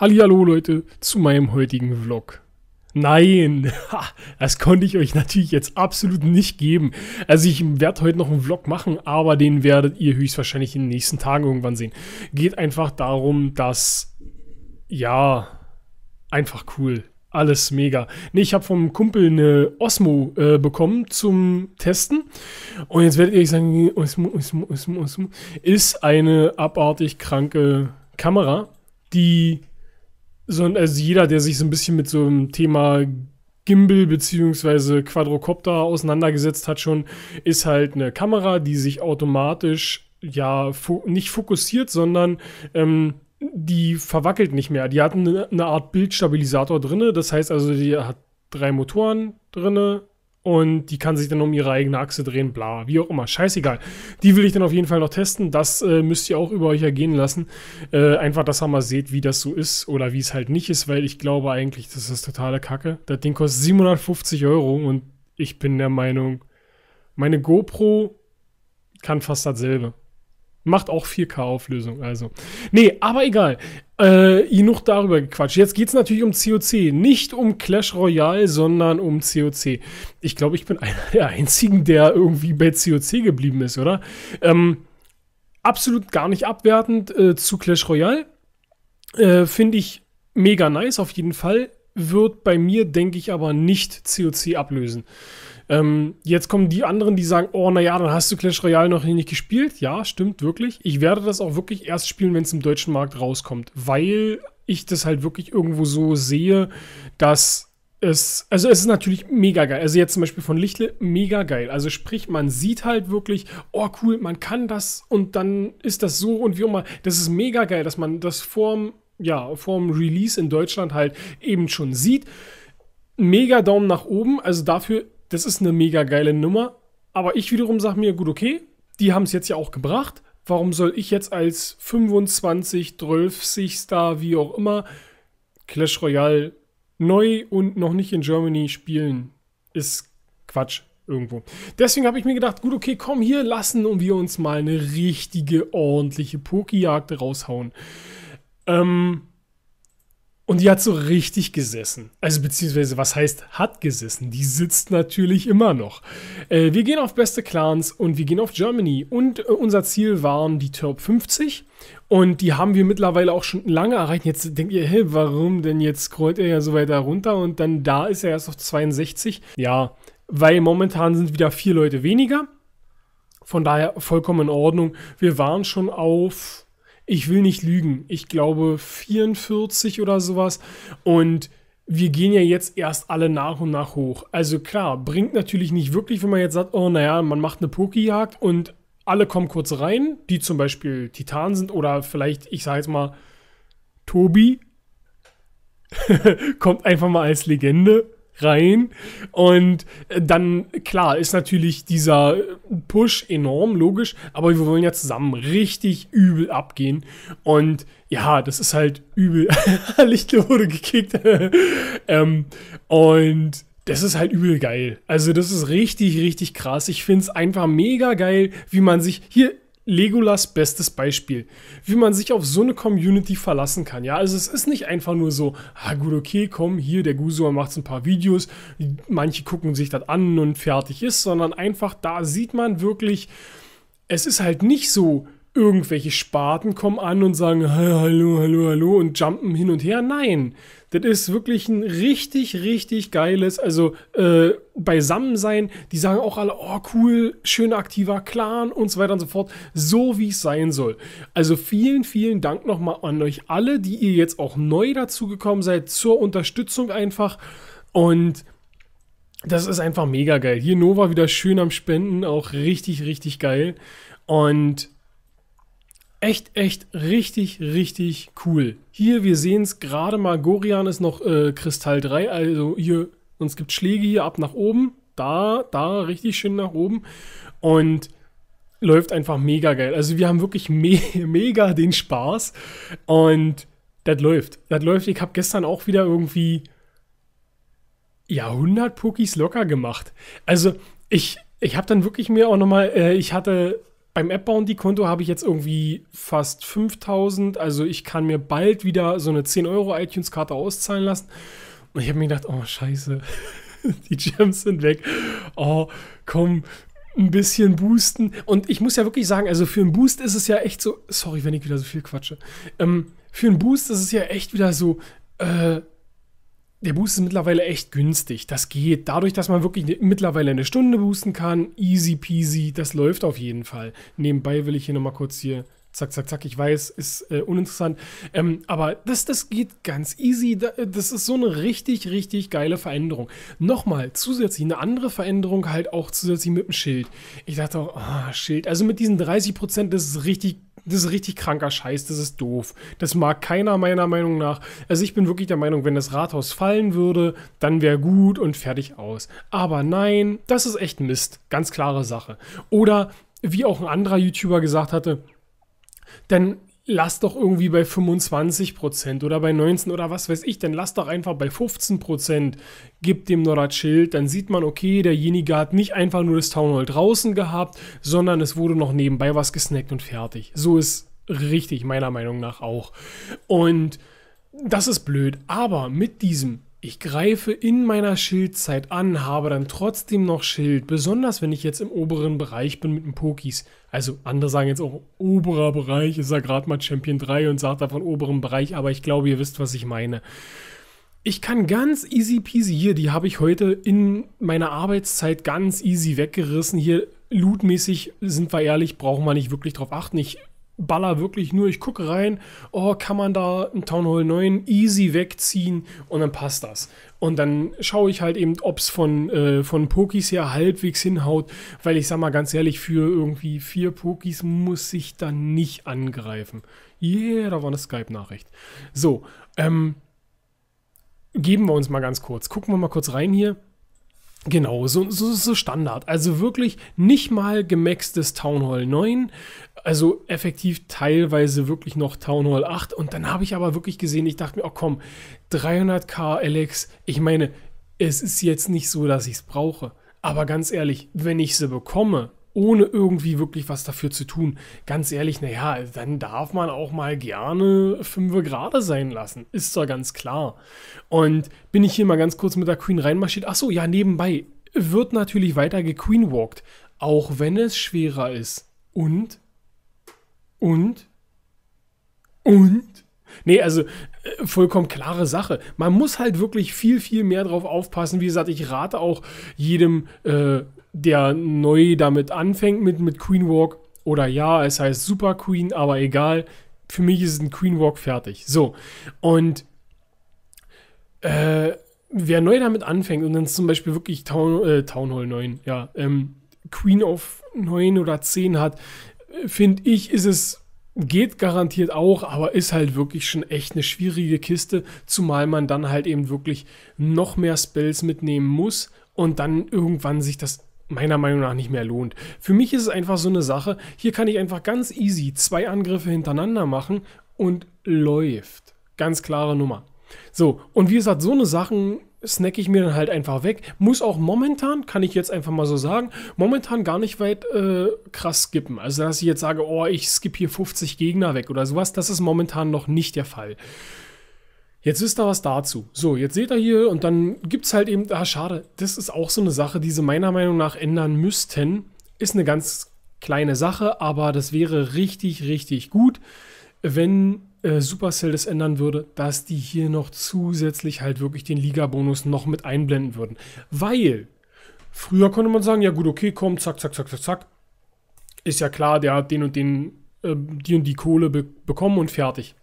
Hallihallo Leute zu meinem heutigen Vlog. Nein, das konnte ich euch natürlich jetzt absolut nicht geben. Also ich werde heute noch einen Vlog machen, aber den werdet ihr höchstwahrscheinlich in den nächsten Tagen irgendwann sehen. Geht einfach darum, dass, ja, einfach cool. Alles mega. Nee, ich habe vom Kumpel eine Osmo äh, bekommen zum Testen. Und jetzt werdet ihr euch sagen, Osmo, Osmo, Osmo, Osmo, ist eine abartig kranke Kamera, die sondern also jeder, der sich so ein bisschen mit so einem Thema Gimbal bzw. Quadrocopter auseinandergesetzt hat, schon, ist halt eine Kamera, die sich automatisch ja fo nicht fokussiert, sondern ähm, die verwackelt nicht mehr. Die hat eine, eine Art Bildstabilisator drin, das heißt also, die hat drei Motoren drin, und die kann sich dann um ihre eigene Achse drehen, bla, wie auch immer, scheißegal. Die will ich dann auf jeden Fall noch testen, das äh, müsst ihr auch über euch ergehen lassen. Äh, einfach, dass ihr mal seht, wie das so ist oder wie es halt nicht ist, weil ich glaube eigentlich, das ist totale Kacke. Das Ding kostet 750 Euro und ich bin der Meinung, meine GoPro kann fast dasselbe. Macht auch 4K-Auflösung, also. Nee, aber egal. Äh, genug darüber gequatscht. Jetzt geht es natürlich um COC. Nicht um Clash Royale, sondern um COC. Ich glaube, ich bin einer der Einzigen, der irgendwie bei COC geblieben ist, oder? Ähm, absolut gar nicht abwertend äh, zu Clash Royale. Äh, Finde ich mega nice auf jeden Fall. Wird bei mir, denke ich, aber nicht COC ablösen. Ähm, jetzt kommen die anderen, die sagen, oh, naja, dann hast du Clash Royale noch nicht gespielt. Ja, stimmt wirklich. Ich werde das auch wirklich erst spielen, wenn es im deutschen Markt rauskommt, weil ich das halt wirklich irgendwo so sehe, dass es, also es ist natürlich mega geil. Also jetzt zum Beispiel von Lichtle, mega geil. Also sprich, man sieht halt wirklich, oh cool, man kann das und dann ist das so und wie immer. Das ist mega geil, dass man das vorm, ja, vorm Release in Deutschland halt eben schon sieht. Mega Daumen nach oben. Also dafür das ist eine mega geile Nummer. Aber ich wiederum sage mir, gut, okay, die haben es jetzt ja auch gebracht. Warum soll ich jetzt als 25, 12, Star, wie auch immer, Clash Royale neu und noch nicht in Germany spielen? Ist Quatsch irgendwo. Deswegen habe ich mir gedacht, gut, okay, komm hier, lassen und wir uns mal eine richtige, ordentliche Pokejagd raushauen. Ähm, und die hat so richtig gesessen. Also beziehungsweise, was heißt hat gesessen? Die sitzt natürlich immer noch. Äh, wir gehen auf beste Clans und wir gehen auf Germany. Und äh, unser Ziel waren die Top 50. Und die haben wir mittlerweile auch schon lange erreicht. Jetzt denkt ihr, hey, warum denn jetzt scrollt er ja so weiter runter und dann da ist er erst auf 62? Ja, weil momentan sind wieder vier Leute weniger. Von daher vollkommen in Ordnung. Wir waren schon auf ich will nicht lügen, ich glaube 44 oder sowas. Und wir gehen ja jetzt erst alle nach und nach hoch. Also klar, bringt natürlich nicht wirklich, wenn man jetzt sagt, oh naja, man macht eine Pokéjagd und alle kommen kurz rein, die zum Beispiel Titan sind oder vielleicht, ich sage jetzt mal, Tobi kommt einfach mal als Legende rein. Und äh, dann, klar, ist natürlich dieser Push enorm, logisch, aber wir wollen ja zusammen richtig übel abgehen. Und ja, das ist halt übel. Lichtle wurde gekickt. ähm, und das ist halt übel geil. Also, das ist richtig, richtig krass. Ich finde es einfach mega geil, wie man sich hier Legolas bestes Beispiel, wie man sich auf so eine Community verlassen kann. Ja, also es ist nicht einfach nur so, ah gut, okay, komm, hier, der Gusua macht ein paar Videos, manche gucken sich das an und fertig ist, sondern einfach da sieht man wirklich, es ist halt nicht so, irgendwelche Spaten kommen an und sagen, hallo, hallo, hallo und jumpen hin und her. Nein, das ist wirklich ein richtig, richtig geiles, also äh, Beisammensein. Die sagen auch alle, oh cool, schöner aktiver Clan und so weiter und so fort. So wie es sein soll. Also vielen, vielen Dank nochmal an euch alle, die ihr jetzt auch neu dazugekommen seid, zur Unterstützung einfach. Und das ist einfach mega geil. Hier Nova wieder schön am Spenden, auch richtig, richtig geil. Und echt, echt richtig, richtig cool. Hier, wir sehen es gerade mal, Gorian ist noch äh, Kristall 3, also hier, sonst gibt Schläge hier ab nach oben, da, da, richtig schön nach oben und läuft einfach mega geil. Also wir haben wirklich me mega den Spaß und das läuft. Das läuft. Ich habe gestern auch wieder irgendwie ja 100 Pokis locker gemacht. Also ich, ich habe dann wirklich mir auch nochmal, äh, ich hatte beim App-Bounty-Konto habe ich jetzt irgendwie fast 5000. Also ich kann mir bald wieder so eine 10 Euro iTunes-Karte auszahlen lassen. Und ich habe mir gedacht, oh scheiße, die Gems sind weg. Oh, komm, ein bisschen boosten. Und ich muss ja wirklich sagen, also für einen Boost ist es ja echt so, sorry, wenn ich wieder so viel quatsche. Ähm, für einen Boost ist es ja echt wieder so, äh, der Boost ist mittlerweile echt günstig. Das geht. Dadurch, dass man wirklich ne, mittlerweile eine Stunde boosten kann, easy peasy, das läuft auf jeden Fall. Nebenbei will ich hier nochmal kurz hier zack, zack, zack, ich weiß, ist äh, uninteressant. Ähm, aber das, das geht ganz easy. Äh, das ist so eine richtig, richtig geile Veränderung. Nochmal, zusätzlich eine andere Veränderung halt auch zusätzlich mit dem Schild. Ich dachte auch, ah, Schild. Also mit diesen 30 Prozent, das ist richtig das ist richtig kranker Scheiß, das ist doof. Das mag keiner meiner Meinung nach. Also ich bin wirklich der Meinung, wenn das Rathaus fallen würde, dann wäre gut und fertig aus. Aber nein, das ist echt Mist. Ganz klare Sache. Oder wie auch ein anderer YouTuber gesagt hatte, dann lass doch irgendwie bei 25 Prozent oder bei 19 oder was weiß ich, dann lass doch einfach bei 15 Prozent, gib dem noch das Schild, dann sieht man, okay, derjenige hat nicht einfach nur das Town Hall draußen gehabt, sondern es wurde noch nebenbei was gesnackt und fertig. So ist richtig, meiner Meinung nach auch. Und das ist blöd, aber mit diesem ich greife in meiner Schildzeit an, habe dann trotzdem noch Schild, besonders wenn ich jetzt im oberen Bereich bin mit den Pokis. Also andere sagen jetzt auch oberer Bereich, ist ja gerade mal Champion 3 und sagt davon oberen Bereich, aber ich glaube, ihr wisst, was ich meine. Ich kann ganz easy peasy hier, die habe ich heute in meiner Arbeitszeit ganz easy weggerissen. Hier lootmäßig, sind wir ehrlich, brauchen wir nicht wirklich drauf achten. Ich baller wirklich nur, ich gucke rein, oh, kann man da ein Town Hall 9 easy wegziehen und dann passt das. Und dann schaue ich halt eben, ob es von, äh, von Pokis her halbwegs hinhaut, weil ich sag mal ganz ehrlich, für irgendwie vier Pokis muss ich dann nicht angreifen. Yeah, da war eine Skype-Nachricht. So, ähm, geben wir uns mal ganz kurz. Gucken wir mal kurz rein hier. Genau, so, so, so Standard. Also wirklich nicht mal gemaxtes Town Hall 9, also effektiv teilweise wirklich noch Town Hall 8. Und dann habe ich aber wirklich gesehen, ich dachte mir, oh komm, 300k Alex, ich meine, es ist jetzt nicht so, dass ich es brauche. Aber ganz ehrlich, wenn ich sie bekomme, ohne irgendwie wirklich was dafür zu tun. Ganz ehrlich, naja, dann darf man auch mal gerne 5 Grad sein lassen. Ist zwar ganz klar. Und bin ich hier mal ganz kurz mit der Queen reinmarschiert? Achso, ja, nebenbei wird natürlich weiter gequeenwalkt, auch wenn es schwerer ist. Und? Und? Und? Nee, also äh, vollkommen klare Sache. Man muss halt wirklich viel, viel mehr drauf aufpassen. Wie gesagt, ich rate auch jedem äh, der neu damit anfängt mit, mit Queen Walk. Oder ja, es heißt Super Queen, aber egal. Für mich ist ein Queen Walk fertig. So. Und äh, wer neu damit anfängt und dann zum Beispiel wirklich Town, äh, Town Hall 9, ja, ähm, Queen of 9 oder 10 hat, finde ich, ist es, geht garantiert auch, aber ist halt wirklich schon echt eine schwierige Kiste, zumal man dann halt eben wirklich noch mehr Spells mitnehmen muss und dann irgendwann sich das meiner Meinung nach nicht mehr lohnt. Für mich ist es einfach so eine Sache, hier kann ich einfach ganz easy zwei Angriffe hintereinander machen und läuft. Ganz klare Nummer. So, und wie gesagt, so eine Sachen snack ich mir dann halt einfach weg. Muss auch momentan, kann ich jetzt einfach mal so sagen, momentan gar nicht weit äh, krass skippen. Also, dass ich jetzt sage, oh, ich skippe hier 50 Gegner weg oder sowas, das ist momentan noch nicht der Fall. Jetzt wisst ihr was dazu. So, jetzt seht ihr hier und dann gibt es halt eben, ah schade, das ist auch so eine Sache, die sie meiner Meinung nach ändern müssten. Ist eine ganz kleine Sache, aber das wäre richtig, richtig gut, wenn äh, Supercell das ändern würde, dass die hier noch zusätzlich halt wirklich den Liga-Bonus noch mit einblenden würden. Weil früher konnte man sagen, ja gut, okay, komm, zack, zack, zack, zack, zack. Ist ja klar, der hat den und den, äh, die und die Kohle be bekommen und fertig.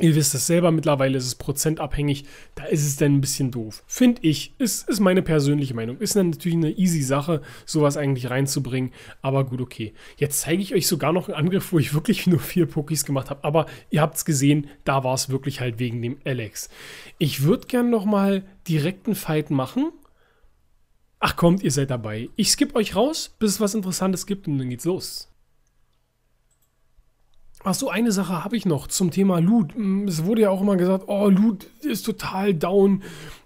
Ihr wisst es selber, mittlerweile ist es prozentabhängig. Da ist es dann ein bisschen doof. Finde ich. Ist, ist meine persönliche Meinung. Ist dann natürlich eine easy Sache, sowas eigentlich reinzubringen. Aber gut, okay. Jetzt zeige ich euch sogar noch einen Angriff, wo ich wirklich nur vier Pokis gemacht habe. Aber ihr habt es gesehen, da war es wirklich halt wegen dem Alex. Ich würde gern nochmal direkten Fight machen. Ach kommt, ihr seid dabei. Ich skippe euch raus, bis es was Interessantes gibt und dann geht's los. Ach so, eine Sache habe ich noch zum Thema Loot. Mm, es wurde ja auch immer gesagt, oh, Loot ist total down,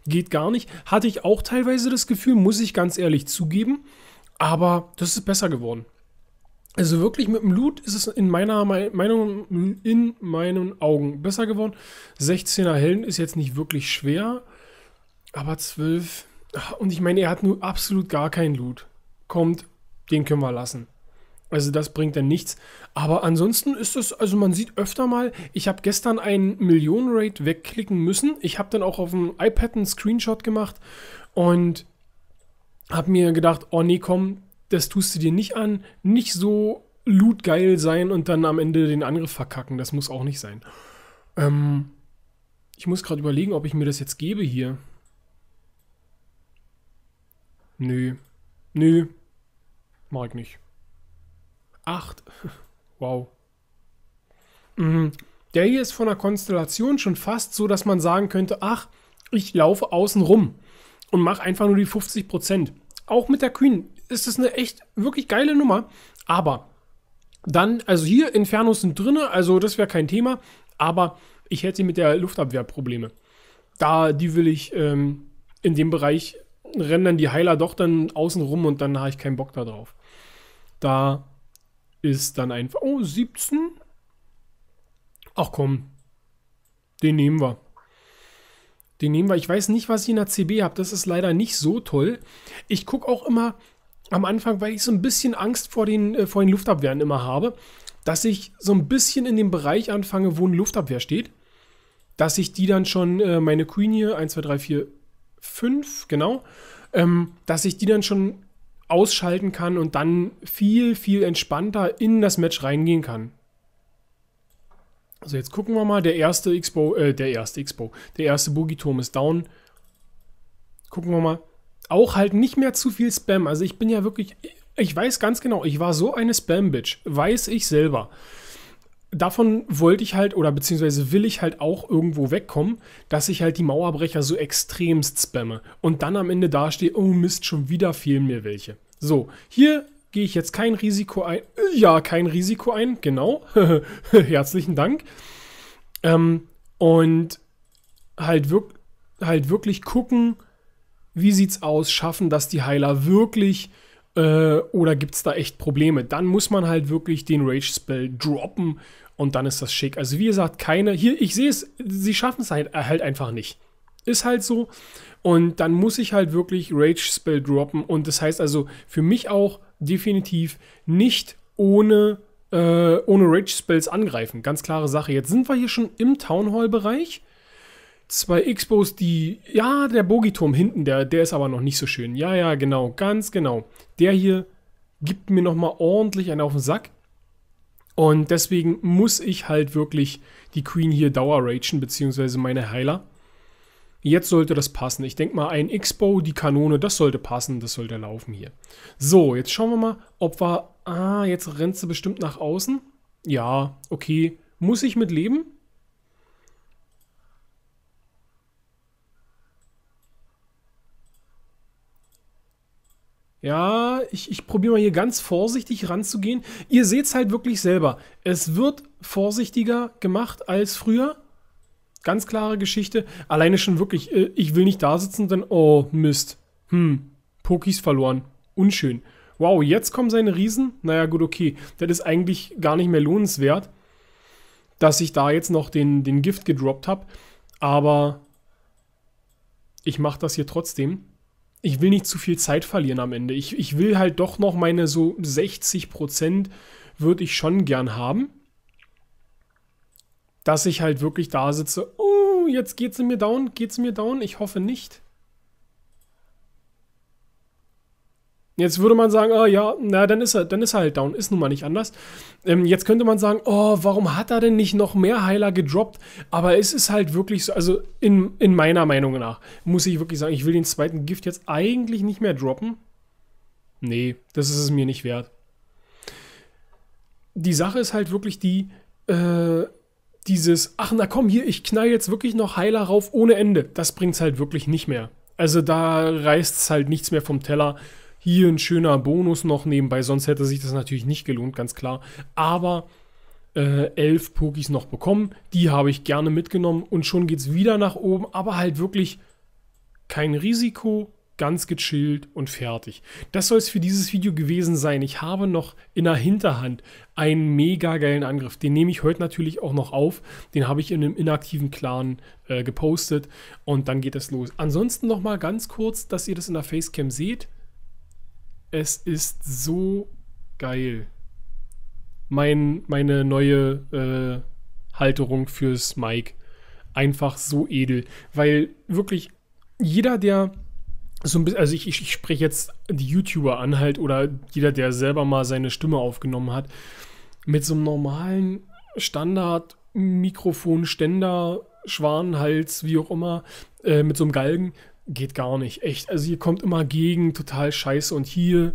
geht gar nicht. Hatte ich auch teilweise das Gefühl, muss ich ganz ehrlich zugeben. Aber das ist besser geworden. Also wirklich mit dem Loot ist es in meiner Meinung, in meinen Augen besser geworden. 16er Helden ist jetzt nicht wirklich schwer, aber 12. Und ich meine, er hat nur absolut gar kein Loot. Kommt, den können wir lassen. Also das bringt dann nichts. Aber ansonsten ist es, also man sieht öfter mal, ich habe gestern einen Millionen-Rate wegklicken müssen. Ich habe dann auch auf dem iPad einen Screenshot gemacht und habe mir gedacht, oh nee, komm, das tust du dir nicht an. Nicht so lootgeil sein und dann am Ende den Angriff verkacken. Das muss auch nicht sein. Ähm, ich muss gerade überlegen, ob ich mir das jetzt gebe hier. Nö. Nö. Mag ich nicht. 8. Wow. Mhm. Der hier ist von der Konstellation schon fast so, dass man sagen könnte, ach, ich laufe außen rum und mache einfach nur die 50%. Auch mit der Queen ist das eine echt wirklich geile Nummer. Aber dann, also hier Infernos sind drinne, also das wäre kein Thema. Aber ich hätte mit der Luftabwehr Probleme. Da, die will ich ähm, in dem Bereich rennen dann die Heiler doch dann außen rum und dann habe ich keinen Bock da drauf. Da ist dann einfach... Oh, 17? Ach komm. Den nehmen wir. Den nehmen wir. Ich weiß nicht, was ich in der CB habe. Das ist leider nicht so toll. Ich gucke auch immer am Anfang, weil ich so ein bisschen Angst vor den, äh, vor den Luftabwehren immer habe, dass ich so ein bisschen in dem Bereich anfange, wo eine Luftabwehr steht. Dass ich die dann schon, äh, meine Queen hier, 1, 2, 3, 4, 5, genau, ähm, dass ich die dann schon ausschalten kann und dann viel, viel entspannter in das Match reingehen kann. Also jetzt gucken wir mal, der erste Expo, äh, der erste Expo, der erste Boogie-Turm ist down. Gucken wir mal. Auch halt nicht mehr zu viel Spam. Also ich bin ja wirklich, ich weiß ganz genau, ich war so eine Spam-Bitch. Weiß ich selber davon wollte ich halt oder beziehungsweise will ich halt auch irgendwo wegkommen, dass ich halt die Mauerbrecher so extremst spamme und dann am Ende dastehe, oh Mist, schon wieder fehlen mir welche. So, hier gehe ich jetzt kein Risiko ein. Äh, ja, kein Risiko ein, genau. Herzlichen Dank. Ähm, und halt, wirk halt wirklich gucken, wie sieht's aus, schaffen, dass die Heiler wirklich äh, oder gibt es da echt Probleme? Dann muss man halt wirklich den Rage-Spell droppen und dann ist das schick. Also wie gesagt, keine, hier, ich sehe es, sie schaffen es halt, halt einfach nicht. Ist halt so. Und dann muss ich halt wirklich Rage-Spell droppen. Und das heißt also für mich auch definitiv nicht ohne, äh, ohne Rage-Spells angreifen. Ganz klare Sache. Jetzt sind wir hier schon im Town Hall-Bereich. Zwei Expos, die. Ja, der Bogiturm hinten, der, der ist aber noch nicht so schön. Ja, ja, genau, ganz genau. Der hier gibt mir nochmal ordentlich einen auf den Sack. Und deswegen muss ich halt wirklich die Queen hier dauerragen, beziehungsweise meine Heiler. Jetzt sollte das passen. Ich denke mal, ein Expo, die Kanone, das sollte passen, das sollte laufen hier. So, jetzt schauen wir mal, ob wir... Ah, jetzt rennt sie bestimmt nach außen. Ja, okay. Muss ich mit leben? Ja, ich, ich probiere mal hier ganz vorsichtig ranzugehen. Ihr seht es halt wirklich selber. Es wird vorsichtiger gemacht als früher. Ganz klare Geschichte. Alleine schon wirklich, äh, ich will nicht da sitzen, denn oh Mist. Hm, Pokis verloren. Unschön. Wow, jetzt kommen seine Riesen. Naja, gut, okay. Das ist eigentlich gar nicht mehr lohnenswert, dass ich da jetzt noch den, den Gift gedroppt habe. Aber ich mache das hier trotzdem ich will nicht zu viel Zeit verlieren am Ende. Ich, ich will halt doch noch meine so 60 würde ich schon gern haben. Dass ich halt wirklich da sitze, oh, jetzt geht's mir down, geht's mir down. Ich hoffe nicht. Jetzt würde man sagen, oh ja, na, dann ist er, dann ist er halt down, ist nun mal nicht anders. Ähm, jetzt könnte man sagen, oh, warum hat er denn nicht noch mehr Heiler gedroppt? Aber es ist halt wirklich so, also in, in meiner Meinung nach, muss ich wirklich sagen, ich will den zweiten Gift jetzt eigentlich nicht mehr droppen. Nee, das ist es mir nicht wert. Die Sache ist halt wirklich die, äh, dieses, ach na komm, hier, ich knall jetzt wirklich noch Heiler rauf ohne Ende. Das bringt es halt wirklich nicht mehr. Also da reißt es halt nichts mehr vom Teller. Hier ein schöner Bonus noch nebenbei, sonst hätte sich das natürlich nicht gelohnt, ganz klar. Aber äh, elf Pokis noch bekommen. Die habe ich gerne mitgenommen und schon geht es wieder nach oben, aber halt wirklich kein Risiko, ganz gechillt und fertig. Das soll es für dieses Video gewesen sein. Ich habe noch in der Hinterhand einen mega geilen Angriff. Den nehme ich heute natürlich auch noch auf. Den habe ich in einem inaktiven Clan äh, gepostet und dann geht es los. Ansonsten nochmal ganz kurz, dass ihr das in der Facecam seht. Es ist so geil. Mein, meine neue äh, Halterung fürs Mike. Einfach so edel. Weil wirklich jeder, der so ein bisschen, also ich, ich, spreche jetzt die YouTuber an halt oder jeder, der selber mal seine Stimme aufgenommen hat, mit so einem normalen Standard mikrofon ständer Schwanenhals, wie auch immer, äh, mit so einem Galgen, geht gar nicht. Echt. Also ihr kommt immer gegen, total scheiße. Und hier.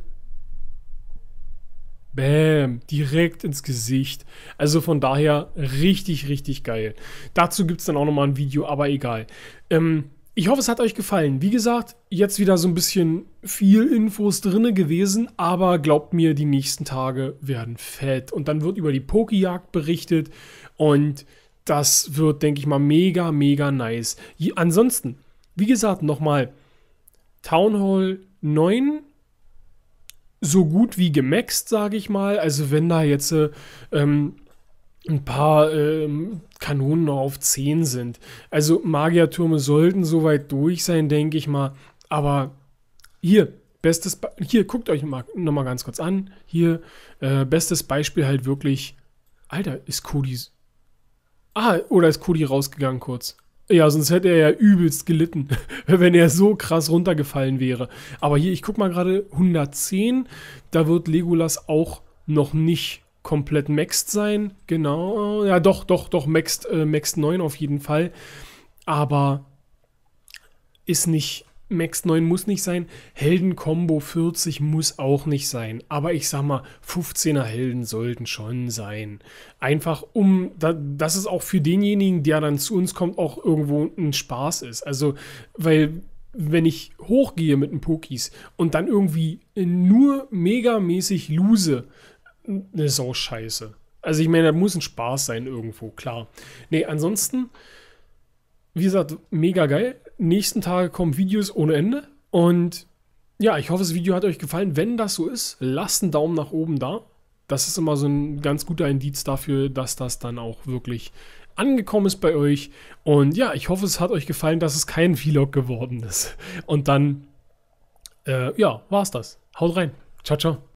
Bäm, direkt ins Gesicht. Also von daher richtig, richtig geil. Dazu gibt es dann auch nochmal ein Video, aber egal. Ähm, ich hoffe, es hat euch gefallen. Wie gesagt, jetzt wieder so ein bisschen viel Infos drinne gewesen, aber glaubt mir, die nächsten Tage werden fett. Und dann wird über die Pokejagd berichtet und das wird, denke ich mal, mega, mega nice. ansonsten, wie gesagt, nochmal, Town Hall 9 so gut wie gemaxt, sage ich mal. Also wenn da jetzt äh, ähm, ein paar ähm, Kanonen auf 10 sind. Also Magiertürme sollten soweit durch sein, denke ich mal. Aber hier, bestes, Be hier, guckt euch mal, nochmal ganz kurz an. Hier, äh, bestes Beispiel halt wirklich, Alter, ist Kodi, ah, oder ist Kodi rausgegangen kurz? Ja, sonst hätte er ja übelst gelitten, wenn er so krass runtergefallen wäre. Aber hier, ich guck mal gerade, 110, da wird Legolas auch noch nicht komplett maxed sein. Genau, ja doch, doch, doch, maxed, äh, maxed 9 auf jeden Fall. Aber ist nicht Max 9 muss nicht sein, Helden-Kombo 40 muss auch nicht sein, aber ich sag mal, 15er Helden sollten schon sein. Einfach um, da, dass es auch für denjenigen, der dann zu uns kommt, auch irgendwo ein Spaß ist. Also, weil wenn ich hochgehe mit den Pokis und dann irgendwie nur megamäßig lose, ne Sau scheiße. Also ich meine, da muss ein Spaß sein irgendwo, klar. Nee, ansonsten, wie gesagt, mega geil nächsten Tage kommen Videos ohne Ende. Und ja, ich hoffe, das Video hat euch gefallen. Wenn das so ist, lasst einen Daumen nach oben da. Das ist immer so ein ganz guter Indiz dafür, dass das dann auch wirklich angekommen ist bei euch. Und ja, ich hoffe, es hat euch gefallen, dass es kein Vlog geworden ist. Und dann, äh, ja, es das. Haut rein. Ciao, ciao.